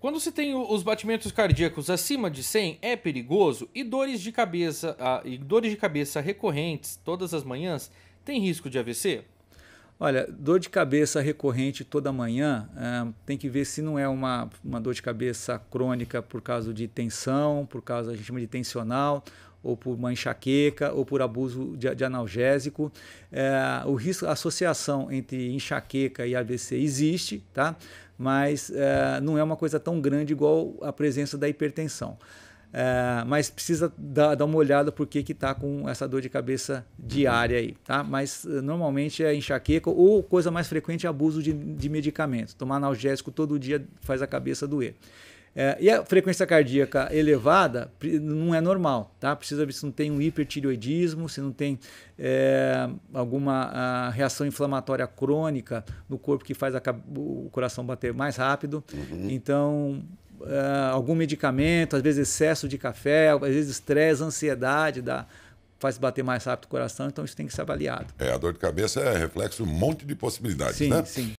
Quando se tem os batimentos cardíacos acima de 100, é perigoso e dores de cabeça, ah, e dores de cabeça recorrentes todas as manhãs tem risco de AVC? Olha, dor de cabeça recorrente toda manhã, ah, tem que ver se não é uma, uma dor de cabeça crônica por causa de tensão, por causa, a gente chama de tensional, ou por uma enxaqueca, ou por abuso de, de analgésico. É, o risco, a associação entre enxaqueca e AVC existe, tá? mas é, não é uma coisa tão grande igual a presença da hipertensão. É, mas precisa dar, dar, uma olhada por que está com essa dor de cabeça diária aí, tá? Mas eh, normalmente é enxaqueca ou coisa mais frequente é abuso de, de medicamento. Tomar analgésico todo dia faz a cabeça doer. É, e a frequência cardíaca elevada não é normal, tá? Precisa ver se não tem um hipertireoidismo, se não tem é, alguma reação inflamatória crônica no corpo que faz a, o coração bater mais rápido. Uhum. Então, é, algum medicamento, às vezes excesso de café, às vezes estresse, ansiedade dá faz bater mais rápido o coração, então isso tem que ser avaliado. É, a dor de cabeça é reflexo de um monte de possibilidades, sim, né? Sim,